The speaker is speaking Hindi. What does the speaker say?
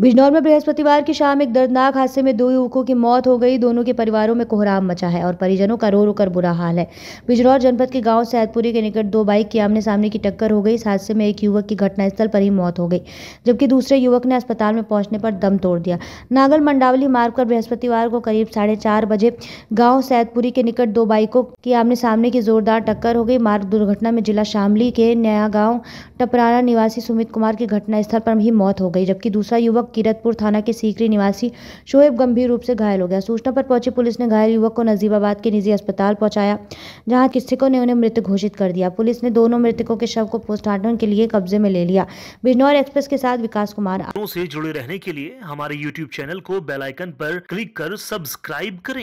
बिजनौर में बृहस्पतिवार की शाम एक दर्दनाक हादसे में दो युवकों की मौत हो गई दोनों के परिवारों में कोहराम मचा है और परिजनों का रो रो कर बुरा हाल है बिजनौर जनपद के गांव सैदपुरी के निकट दो बाइक की आमने सामने की टक्कर हो गई इस हादसे में एक युवक की घटनास्थल पर ही मौत हो गई जबकि दूसरे युवक ने अस्पताल में पहुंचने पर दम तोड़ दिया नागल मंडावली मार्ग पर बृहस्पतिवार को करीब साढ़े बजे गाँव सैदपुरी के निकट दो बाइकों की आमने सामने की जोरदार टक्कर हो गई मार्ग दुर्घटना में जिला शामली के नया गाँव टपराना निवासी सुमित कुमार की घटनास्थल पर ही मौत हो गई जबकि दूसरा युवक किरतपुर थाना के सीकरी निवासी शोएब गंभीर रूप से घायल हो गया सूचना पर पहुंची पुलिस ने घायल युवक को नजीबाबाद के निजी अस्पताल पहुंचाया जहां चिकित्सकों ने उन्हें मृत घोषित कर दिया पुलिस ने दोनों मृतकों के शव को पोस्टमार्टम के लिए कब्जे में ले लिया बिजनौर एक्सप्रेस के साथ विकास कुमार से जुड़े रहने के लिए हमारे यूट्यूब चैनल को बेलाइकन पर क्लिक कर सब्सक्राइब करें